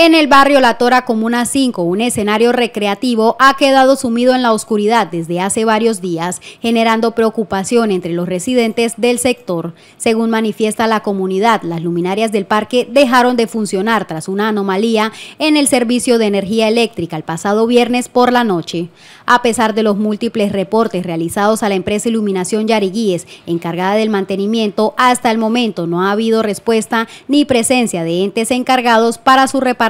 En el barrio La Tora, Comuna 5, un escenario recreativo ha quedado sumido en la oscuridad desde hace varios días, generando preocupación entre los residentes del sector. Según manifiesta la comunidad, las luminarias del parque dejaron de funcionar tras una anomalía en el servicio de energía eléctrica el pasado viernes por la noche. A pesar de los múltiples reportes realizados a la empresa Iluminación Yariguíes, encargada del mantenimiento, hasta el momento no ha habido respuesta ni presencia de entes encargados para su reparación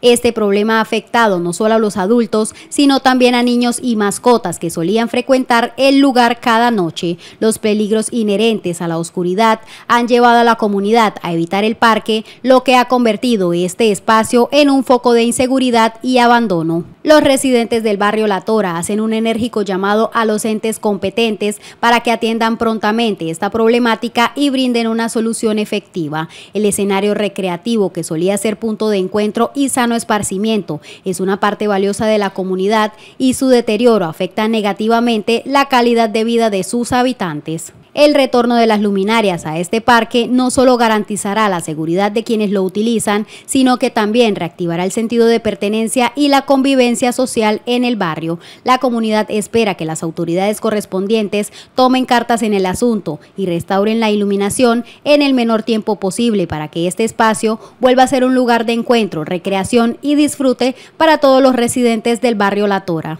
este problema ha afectado no solo a los adultos, sino también a niños y mascotas que solían frecuentar el lugar cada noche. Los peligros inherentes a la oscuridad han llevado a la comunidad a evitar el parque, lo que ha convertido este espacio en un foco de inseguridad y abandono. Los residentes del barrio La Tora hacen un enérgico llamado a los entes competentes para que atiendan prontamente esta problemática y brinden una solución efectiva. El escenario recreativo que solía ser punto de encuentro y sano esparcimiento es una parte valiosa de la comunidad y su deterioro afecta negativamente la calidad de vida de sus habitantes. El retorno de las luminarias a este parque no solo garantizará la seguridad de quienes lo utilizan, sino que también reactivará el sentido de pertenencia y la convivencia social en el barrio. La comunidad espera que las autoridades correspondientes tomen cartas en el asunto y restauren la iluminación en el menor tiempo posible para que este espacio vuelva a ser un lugar de encuentro, recreación y disfrute para todos los residentes del barrio La Tora.